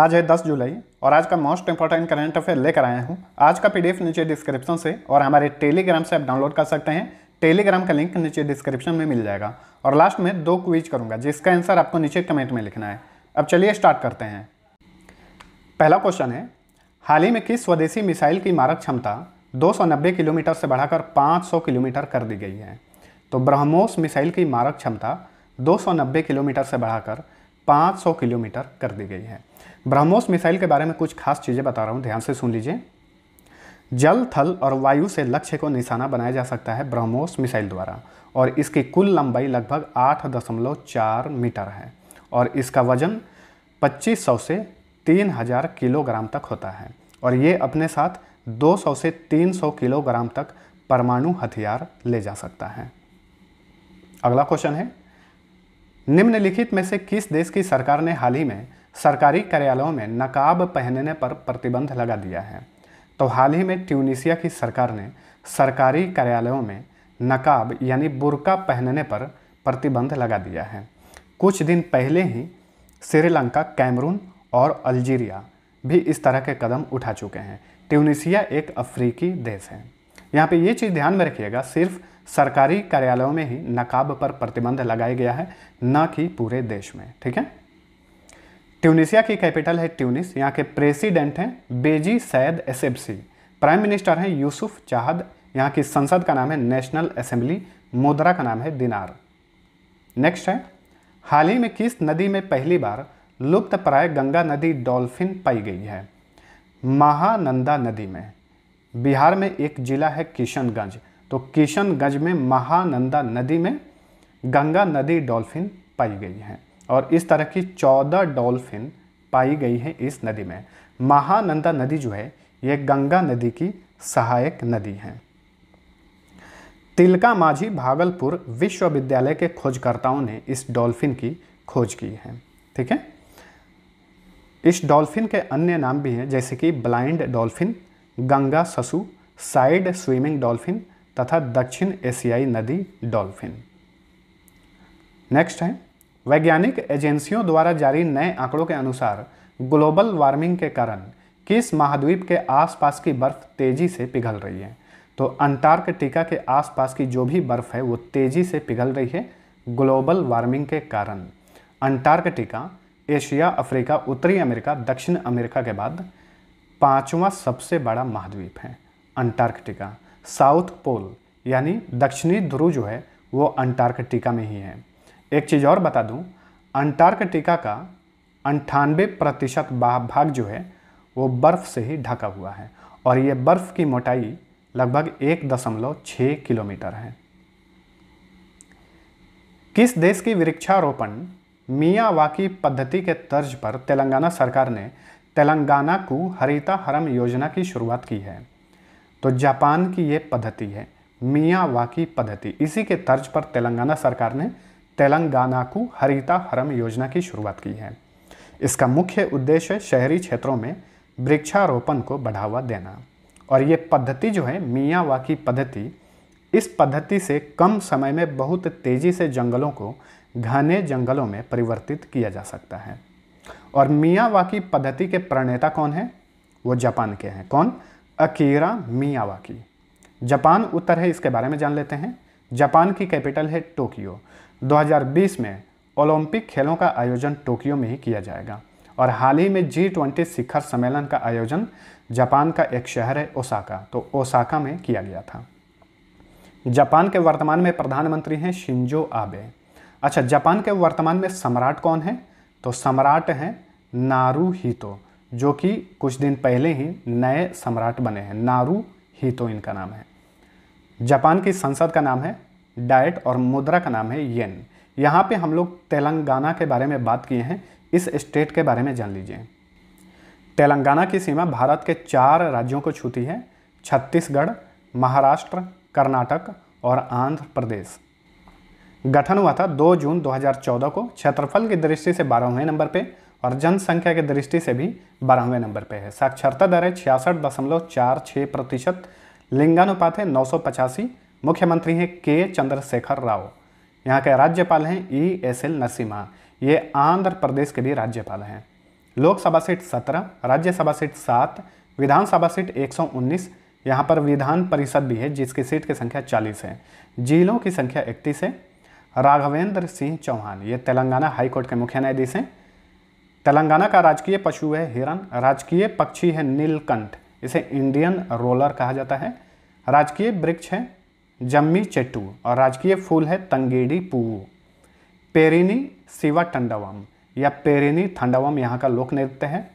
आज है 10 जुलाई और आज का मोस्ट इंपॉर्टेंट करंट अफेयर लेकर आया हूँ आज का पीडीएफ नीचे डिस्क्रिप्शन से और हमारे टेलीग्राम से आप डाउनलोड कर सकते हैं टेलीग्राम का लिंक नीचे डिस्क्रिप्शन में मिल जाएगा और लास्ट में दो क्विज करूँगा जिसका आंसर आपको नीचे कमेंट में लिखना है अब चलिए स्टार्ट करते हैं पहला क्वेश्चन है हाल ही में किस स्वदेशी मिसाइल की मारक क्षमता दो किलोमीटर से बढ़ाकर पाँच किलोमीटर कर दी गई है तो ब्रह्मोस मिसाइल की मारक क्षमता 290 किलोमीटर से बढ़ाकर 500 किलोमीटर कर दी गई है ब्रह्मोस मिसाइल के बारे में कुछ खास चीज़ें बता रहा हूँ ध्यान से सुन लीजिए जल थल और वायु से लक्ष्य को निशाना बनाया जा सकता है ब्रह्मोस मिसाइल द्वारा और इसकी कुल लंबाई लगभग 8.4 मीटर है और इसका वजन 2500 से 3000 किलोग्राम तक होता है और ये अपने साथ 200 से 300 किलोग्राम तक परमाणु हथियार ले जा सकता है अगला क्वेश्चन है निम्नलिखित में से किस देश की सरकार ने हाल ही में सरकारी कार्यालयों में नकाब पहनने पर प्रतिबंध लगा दिया है तो हाल ही में ट्यूनिशिया की सरकार ने सरकारी कार्यालयों में नकाब यानी बुरका पहनने पर प्रतिबंध लगा दिया है कुछ दिन पहले ही श्रीलंका कैमरून और अल्जीरिया भी इस तरह के कदम उठा चुके हैं ट्यूनिशिया एक अफ्रीकी देश है यहाँ पे ये चीज़ ध्यान में रखिएगा सिर्फ सरकारी कार्यालयों में ही नकाब पर प्रतिबंध लगाया गया है न कि पूरे देश में ठीक है ट्यूनिशिया की कैपिटल है ट्यूनिस यहाँ के प्रेसिडेंट हैं बेजी सैद एसेबसी प्राइम मिनिस्टर हैं यूसुफ चाहद यहाँ की संसद का नाम है नेशनल असेंबली मुद्रा का नाम है दिनार नेक्स्ट है हाल ही में किस नदी में पहली बार लुप्त प्राय गंगा नदी डॉल्फिन पाई गई है महानंदा नदी में बिहार में एक जिला है किशनगंज तो किशनगंज में महानंदा नदी में गंगा नदी डॉल्फिन पाई गई हैं और इस तरह की चौदह डॉल्फिन पाई गई हैं इस नदी में महानंदा नदी जो है ये गंगा नदी की सहायक नदी है तिलका माझी भागलपुर विश्वविद्यालय के खोजकर्ताओं ने इस डॉल्फिन की खोज की है ठीक है इस डॉल्फिन के अन्य नाम भी हैं जैसे कि ब्लाइंड डॉल्फिन गंगा ससु साइड स्विमिंग डॉल्फिन तथा दक्षिण एशियाई नदी डॉल्फिन नेक्स्ट है वैज्ञानिक एजेंसियों द्वारा जारी नए आंकड़ों के अनुसार ग्लोबल वार्मिंग के कारण किस महाद्वीप के आसपास की बर्फ तेजी से पिघल रही है तो अंटार्कटिका के आसपास की जो भी बर्फ है वो तेजी से पिघल रही है ग्लोबल वार्मिंग के कारण अंटार्कटिका एशिया अफ्रीका उत्तरी अमेरिका दक्षिण अमेरिका के बाद पांचवा सबसे बड़ा महाद्वीप है अंटार्कटिका साउथ पोल यानी दक्षिणी ध्रुव जो है वो अंटार्कटिका में ही है एक चीज़ और बता दूं अंटार्कटिका का अंठानवे प्रतिशत भाग जो है वो बर्फ़ से ही ढका हुआ है और ये बर्फ़ की मोटाई लगभग एक दशमलव छः किलोमीटर है किस देश की वृक्षारोपण मियावाकी पद्धति के तर्ज पर तेलंगाना सरकार ने तेलंगाना को हरिता हरम योजना की शुरुआत की है तो जापान की ये पद्धति है वाकी पद्धति इसी के तर्ज पर तेलंगाना सरकार ने तेलंगाना को हरिता हरम योजना की शुरुआत की है इसका मुख्य उद्देश्य शहरी क्षेत्रों में वृक्षारोपण को बढ़ावा देना और ये पद्धति जो है वाकी पद्धति इस पद्धति से कम समय में बहुत तेज़ी से जंगलों को घने जंगलों में परिवर्तित किया जा सकता है और मियावाकी पद्धति के प्रणेता कौन है वो जापान के हैं कौन अकीरा मियावाकी जापान उत्तर है इसके बारे में जान लेते हैं जापान की कैपिटल है टोक्यो 2020 में ओलंपिक खेलों का आयोजन टोक्यो में ही किया जाएगा और हाल ही में जी ट्वेंटी शिखर सम्मेलन का आयोजन जापान का एक शहर है ओसाका तो ओसाका में किया गया था जापान के वर्तमान में प्रधानमंत्री हैं शिंजो आबे अच्छा जापान के वर्तमान में सम्राट कौन है तो सम्राट हैं नारू हीतो जो कि कुछ दिन पहले ही नए सम्राट बने हैं नारू हीतो इनका नाम है जापान की संसद का नाम है डाइट और मुद्रा का नाम है येन यहाँ पे हम लोग तेलंगाना के बारे में बात किए हैं इस स्टेट के बारे में जान लीजिए तेलंगाना की सीमा भारत के चार राज्यों को छूती है छत्तीसगढ़ महाराष्ट्र कर्नाटक और आंध्र प्रदेश गठन हुआ था 2 जून 2014 को क्षेत्रफल की दृष्टि से बारहवें नंबर पे और जनसंख्या की दृष्टि से भी बारहवें नंबर पे है साक्षरता दर है छियासठ दशमलव चार छः प्रतिशत लिंगानुपात है नौ मुख्यमंत्री हैं के चंद्रशेखर राव यहाँ के राज्यपाल हैं ई एस एल नसीमा ये आंध्र प्रदेश के भी राज्यपाल हैं लोकसभा सीट सत्रह राज्यसभा सीट सात विधानसभा सीट 119 यहाँ पर विधान परिषद भी है जिसकी सीट की संख्या 40 है जिलों की संख्या 31 है राघवेंद्र सिंह चौहान ये तेलंगाना हाईकोर्ट के मुख्य न्यायाधीश हैं तेलंगाना का राजकीय पशु है हिरन राजकीय पक्षी है नीलकंठ इसे इंडियन रोलर कहा जाता है राजकीय वृक्ष है जम्मी चेट्टू और राजकीय फूल है तंगेडी पुवू पेरिनी शिवा टंडवम या पेरिनी थंडवम यहाँ का लोक नृत्य है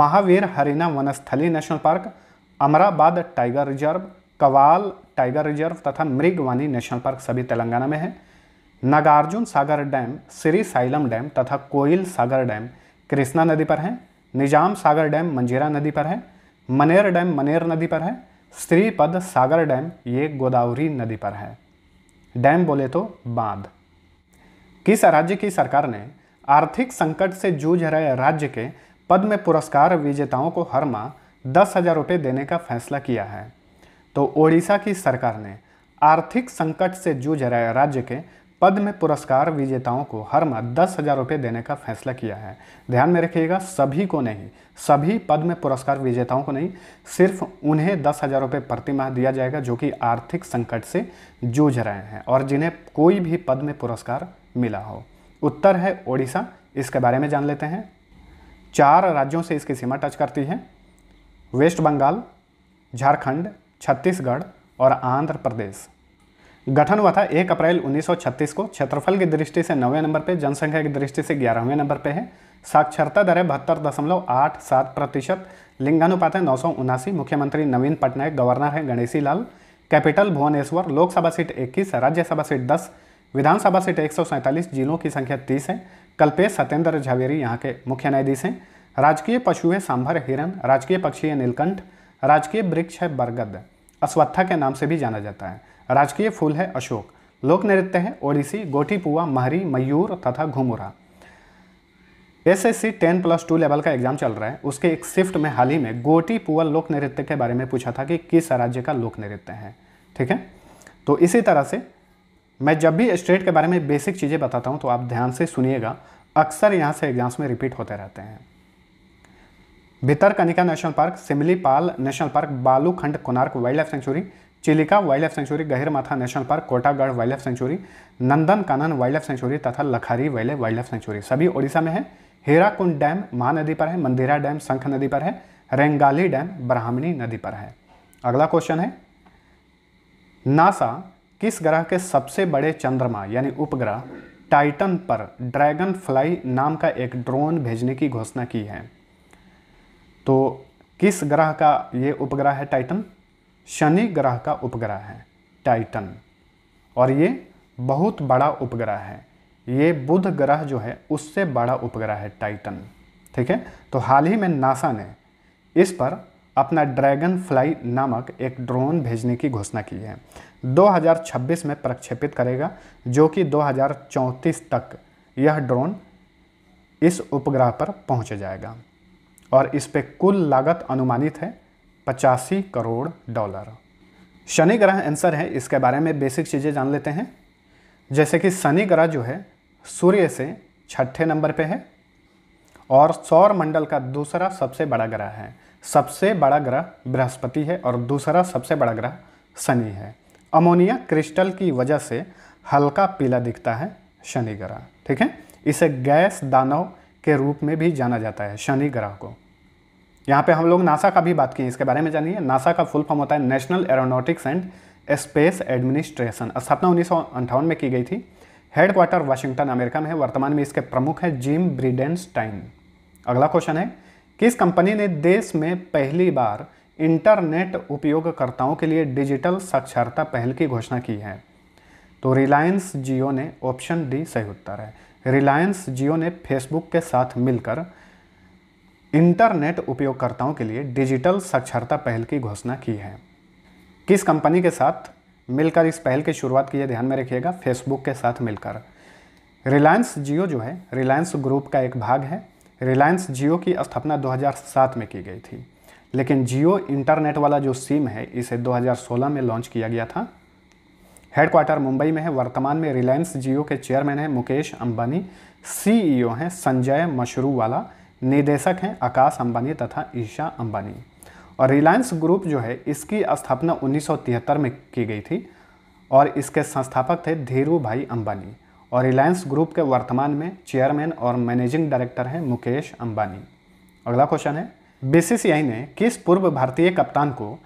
Mahavir Harina Vanasthali national park Amrabad tiger reserve Kawal tiger reserve तथा मृगवानी नेशनल पार्क सभी तेलंगाना में है नागार्जुन सागर डैम श्री साइलम डैम तथा कोयल सागर डैम कृष्णा नदी पर हैं निजाम सागर डैम मंजीरा नदी पर है मनेर डैम मनेर नदी पर है श्रीपद सागर डैम ये गोदावरी नदी पर है डैम बोले तो बांध किस राज्य की सरकार ने आर्थिक संकट से जूझ रहे राज्य के पद्म पुरस्कार विजेताओं को हर माह दस हजार रुपये देने का फैसला किया है तो ओडिशा की सरकार ने आर्थिक संकट से जूझ रहे राज्य के पद्म पुरस्कार विजेताओं को हर माह दस हज़ार रुपये देने का फैसला किया है ध्यान में रखिएगा सभी को नहीं सभी पद्म पुरस्कार विजेताओं को नहीं सिर्फ उन्हें दस हज़ार रुपये प्रतिमाह दिया जाएगा जो कि आर्थिक संकट से जूझ रहे हैं और जिन्हें कोई भी पद्म पुरस्कार मिला हो उत्तर है ओडिशा इसके बारे में जान लेते हैं चार राज्यों से इसकी सीमा टच करती है वेस्ट बंगाल झारखंड छत्तीसगढ़ और आंध्र प्रदेश गठन हुआ था एक अप्रैल 1936 को क्षेत्रफल की दृष्टि से नवे नंबर पे जनसंख्या की दृष्टि से ग्यारहवें नंबर पे है साक्षरता दर है बहत्तर दशमलव आठ सात प्रतिशत लिंगानुपात है नौ सौ उनासी मुख्यमंत्री नवीन पटनायक गवर्नर है गणेशी लाल कैपिटल भुवनेश्वर लोकसभा सीट इक्कीस राज्यसभा सीट दस विधानसभा सीट एक जिलों की संख्या तीस है कल्पेश सत्येंद्र झावेरी यहाँ के मुख्य न्यायाधीश हैं राजकीय पशु है सांभर हिरन राजकीय पक्षी है नीलकंठ राजकीय वृक्ष है बरगद अश्वत्था के नाम से भी जाना जाता है राजकीय फूल है अशोक लोक नृत्य है ओडिसी गोटीपुआ महरी मयूर तथा Ghumura S S C ten plus two level का एग्जाम चल रहा है उसके एक शिफ्ट में हाल ही में गोटी लोक नृत्य के बारे में पूछा था कि किस राज्य का लोक नृत्य है ठीक है तो इसी तरह से मैं जब भी स्टेट के बारे में बेसिक चीज़ें बताता हूँ तो आप ध्यान से सुनिएगा अक्सर यहाँ से एग्जाम्स में रिपीट होते रहते हैं Bhitarkanika national park Simlipal national park Balukhand Konark wild life sanctuary Chilika wild life sanctuary Gahirmatha national park Kotagarh wild life sanctuary Nandan Kanan wild life sanctuary तथा लखारी वेले वाइल्ड लाइफ सेंचुरी सभी ओडिशा में है हेराकुंड डैम महानदी पर है मंदिरा डैम शंख नदी पर है रेंगाली डैम ब्राह्मणी नदी पर है अगला क्वेश्चन है नासा किस ग्रह के सबसे बड़े चंद्रमा यानी उपग्रह टाइटन पर ड्रैगन फ्लाई नाम का एक ड्रोन भेजने की घोषणा की है तो किस ग्रह का ये उपग्रह है टाइटन शनि ग्रह का उपग्रह है टाइटन और ये बहुत बड़ा उपग्रह है ये बुध ग्रह जो है उससे बड़ा उपग्रह है टाइटन ठीक है तो हाल ही में नासा ने इस पर अपना ड्रैगन फ्लाई नामक एक ड्रोन भेजने की घोषणा की है 2026 में प्रक्षेपित करेगा जो कि 2034 तक यह ड्रोन इस उपग्रह पर पहुंच जाएगा और इस पर कुल लागत अनुमानित है पचासी करोड़ डॉलर शनि ग्रह आंसर है इसके बारे में बेसिक चीज़ें जान लेते हैं जैसे कि शनि ग्रह जो है सूर्य से छठे नंबर पे है और सौर मंडल का दूसरा सबसे बड़ा ग्रह है सबसे बड़ा ग्रह बृहस्पति है और दूसरा सबसे बड़ा ग्रह शनि है अमोनिया क्रिस्टल की वजह से हल्का पीला दिखता है शनि ग्रह ठीक है इसे गैस दानव के रूप में भी जाना जाता है शनि ग्रह को यहाँ पे हम लोग नासा का भी बात किए इसके बारे में जानिए नासा का फुल फॉर्म होता है national aeronautics and space administration स्थापना उन्नीस में की गई थी हेड क्वार्टर वाशिंगटन अमेरिका में है वर्तमान में इसके प्रमुख है जिम ब्रिडेंस्टाइन अगला क्वेश्चन है किस कंपनी ने देश में पहली बार इंटरनेट उपयोगकर्ताओं के लिए डिजिटल साक्षरता पहल की घोषणा की है तो रिलायंस जियो ने ऑप्शन डी सही उत्तर है रिलायंस जियो ने फेसबुक के साथ मिलकर इंटरनेट उपयोगकर्ताओं के लिए डिजिटल साक्षरता पहल की घोषणा की है किस कंपनी के साथ मिलकर इस पहल की शुरुआत की है ध्यान में रखिएगा फेसबुक के साथ मिलकर रिलायंस जियो जो है रिलायंस ग्रुप का एक भाग है रिलायंस जियो की स्थापना 2007 में की गई थी लेकिन जियो इंटरनेट वाला जो सिम है इसे 2016 में लॉन्च किया गया था हेडक्वार्टर मुंबई में है वर्तमान में रिलायंस जियो के चेयरमैन हैं मुकेश अंबानी सीईओ e हैं संजय मशरू वाला निदेशक हैं आकाश अंबानी तथा ईशा अंबानी और रिलायंस ग्रुप जो है इसकी स्थापना 1973 में की गई थी और इसके संस्थापक थे धीरू भाई अंबानी और रिलायंस ग्रुप के वर्तमान में चेयरमैन और मैनेजिंग डायरेक्टर हैं मुकेश अंबानी अगला क्वेश्चन है बीसीसीआई ने किस पूर्व भारतीय कप्तान को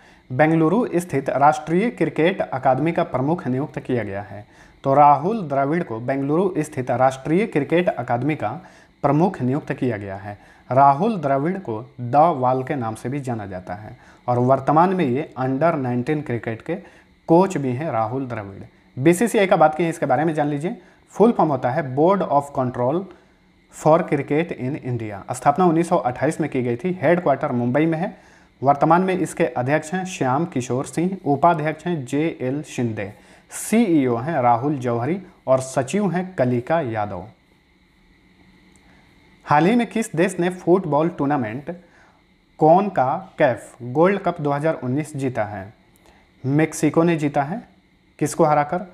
बेंगलुरु स्थित राष्ट्रीय क्रिकेट अकादमी का प्रमुख नियुक्त किया गया है तो राहुल द्रविड़ को बेंगलुरु स्थित राष्ट्रीय क्रिकेट अकादमी का प्रमुख नियुक्त किया गया है राहुल द्रविड़ को द वाल के नाम से भी जाना जाता है और वर्तमान में ये अंडर 19 क्रिकेट के कोच भी हैं राहुल द्रविड़ बीसीसीआई का बात की इसके बारे में जान लीजिए फुल फॉर्म होता है board of control for cricket in India स्थापना 1928 में की गई थी हेडक्वार्टर मुंबई में है वर्तमान में इसके अध्यक्ष हैं श्याम किशोर सिंह उपाध्यक्ष हैं J L Shinde CEO e हैं राहुल जौहरी और सचिव हैं कलिका यादव हाल ही में किस देश ने फुटबॉल टूर्नामेंट कौन का कैफ गोल्ड कप 2019 जीता है मेक्सिको ने जीता है किसको हराकर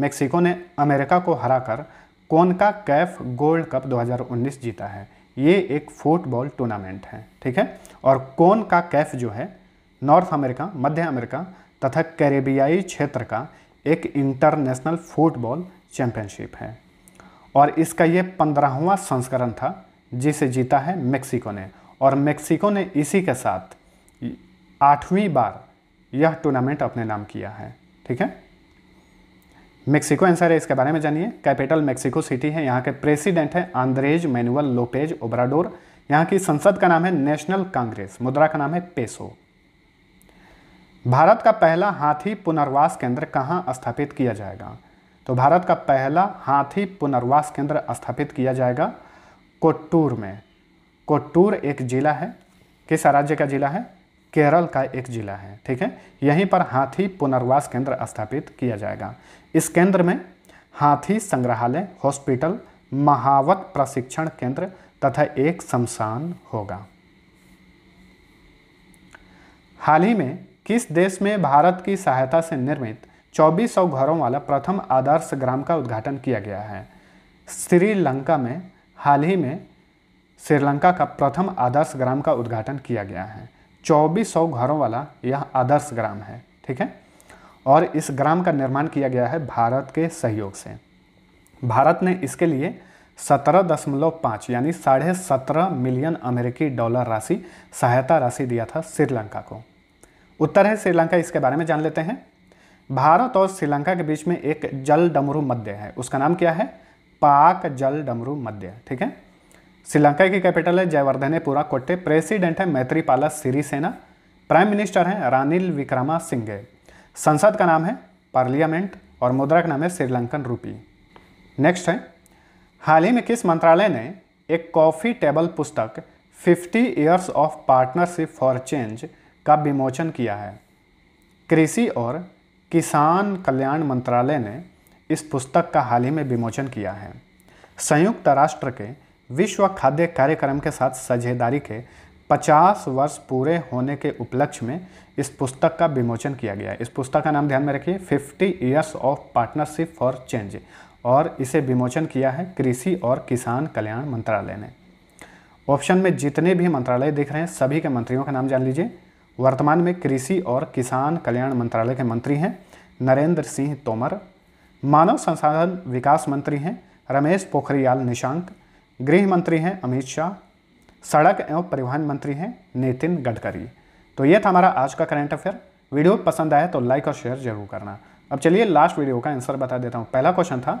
मेक्सिको ने अमेरिका को हराकर कौन का कैफ गोल्ड कप 2019 जीता है ये एक फुटबॉल टूर्नामेंट है ठीक है और कौन का कैफ जो है नॉर्थ अमेरिका मध्य अमेरिका तथा कैरेबियाई क्षेत्र का एक इंटरनेशनल फुटबॉल चैंपियनशिप है और इसका ये पंद्रहवा संस्करण था जिसे जीता है मेक्सिको ने और मेक्सिको ने इसी के साथ आठवीं बार यह टूर्नामेंट अपने नाम किया है ठीक है मेक्सिको आंसर है इसके बारे में जानिए कैपिटल मेक्सिको सिटी है यहाँ के प्रेसिडेंट है आंद्रेज मैनुअल लोपेज ओबराडोर यहाँ की संसद का नाम है नेशनल कांग्रेस मुद्रा का नाम है पेसो भारत का पहला हाथी पुनर्वास केंद्र कहाँ स्थापित किया जाएगा तो भारत का पहला हाथी पुनर्वास केंद्र स्थापित किया जाएगा कोट्टूर में कोट्टूर एक ज़िला है किस राज्य का ज़िला है केरल का एक ज़िला है ठीक है यहीं पर हाथी पुनर्वास केंद्र स्थापित किया जाएगा इस केंद्र में हाथी संग्रहालय हॉस्पिटल महावत प्रशिक्षण केंद्र तथा एक शमशान होगा हाल ही में किस देश में भारत की सहायता से निर्मित 2400 घरों वाला प्रथम आदर्श ग्राम का उद्घाटन किया गया है श्रीलंका में हाल ही में श्रीलंका का प्रथम आदर्श ग्राम का उद्घाटन किया गया है चौबीस सौ घरों वाला यह आदर्श ग्राम है ठीक है और इस ग्राम का निर्माण किया गया है भारत के सहयोग से भारत ने इसके लिए सत्रह दशमलव यानी साढ़े सत्रह मिलियन अमेरिकी डॉलर राशि सहायता राशि दिया था श्रीलंका को उत्तर है श्रीलंका इसके बारे में जान लेते हैं भारत और श्रीलंका के बीच में एक जल डमरू मध्य है उसका नाम क्या है पाक जल डमरू मध्य ठीक है श्रीलंका की कैपिटल है जयवर्धने पूरा कोट्टे प्रेसिडेंट है मैत्रीपाला सिरिसेना प्राइम मिनिस्टर हैं रानिल विक्रमा सिंघे संसद का नाम है पार्लियामेंट और मुद्रा का नाम है श्रीलंकन रूपी नेक्स्ट है हाल ही में किस मंत्रालय ने एक कॉफ़ी टेबल पुस्तक 50 years of partnership for change का विमोचन किया है कृषि और किसान कल्याण मंत्रालय ने इस पुस्तक का हाल ही में विमोचन किया है संयुक्त राष्ट्र के विश्व खाद्य कार्यक्रम के साथ साझेदारी के 50 वर्ष पूरे होने के उपलक्ष्य में इस पुस्तक का विमोचन किया गया इस पुस्तक का नाम ध्यान में रखिए 50 years of partnership for change और इसे विमोचन किया है कृषि और किसान कल्याण मंत्रालय ने ऑप्शन में जितने भी मंत्रालय दिख रहे हैं सभी के मंत्रियों का नाम जान लीजिए वर्तमान में कृषि और किसान कल्याण मंत्रालय के मंत्री हैं नरेंद्र सिंह तोमर मानव संसाधन विकास मंत्री हैं रमेश पोखरियाल निशंक गृह मंत्री हैं अमित शाह सड़क एवं परिवहन मंत्री हैं नितिन गडकरी तो ये था हमारा आज का करंट अफेयर वीडियो पसंद आया तो लाइक और शेयर जरूर करना अब चलिए लास्ट वीडियो का आंसर बता देता हूँ पहला क्वेश्चन था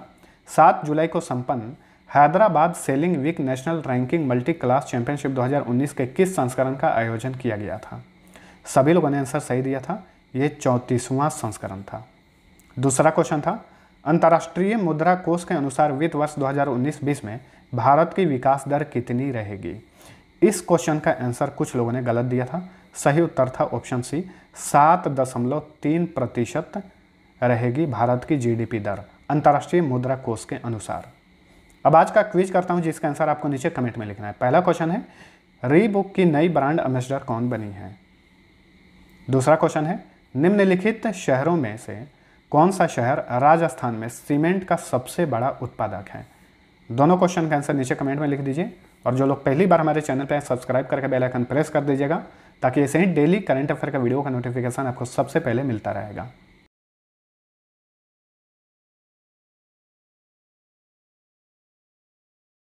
सात जुलाई को संपन्न Hyderabad sailing week national ranking multi class championship 2019 के किस संस्करण का आयोजन किया गया था सभी लोगों ने आंसर सही दिया था ये चौंतीसवां संस्करण था दूसरा क्वेश्चन था अंतर्राष्ट्रीय मुद्रा कोष के अनुसार वित्त वर्ष 2019-20 में भारत की विकास दर कितनी रहेगी इस क्वेश्चन का आंसर कुछ लोगों ने गलत दिया था सही उत्तर था ऑप्शन सी सात दशमलव तीन प्रतिशत रहेगी भारत की जीडीपी दर अंतर्राष्ट्रीय मुद्रा कोष के अनुसार अब आज का क्विज करता हूं जिसका आंसर आपको नीचे कमेंट में लिखना है पहला क्वेश्चन है रीबुक की नई ब्रांड एम्बेसडर कौन बनी है दूसरा क्वेश्चन है निम्नलिखित शहरों में से कौन सा शहर राजस्थान में सीमेंट का सबसे बड़ा उत्पादक है दोनों क्वेश्चन का आंसर नीचे कमेंट में लिख दीजिए और जो लोग पहली बार हमारे चैनल पर सब्सक्राइब करके बेल आइकन प्रेस कर दीजिएगा ताकि ऐसे ही डेली करंट अफेयर का वीडियो का नोटिफिकेशन आपको सबसे पहले मिलता रहेगा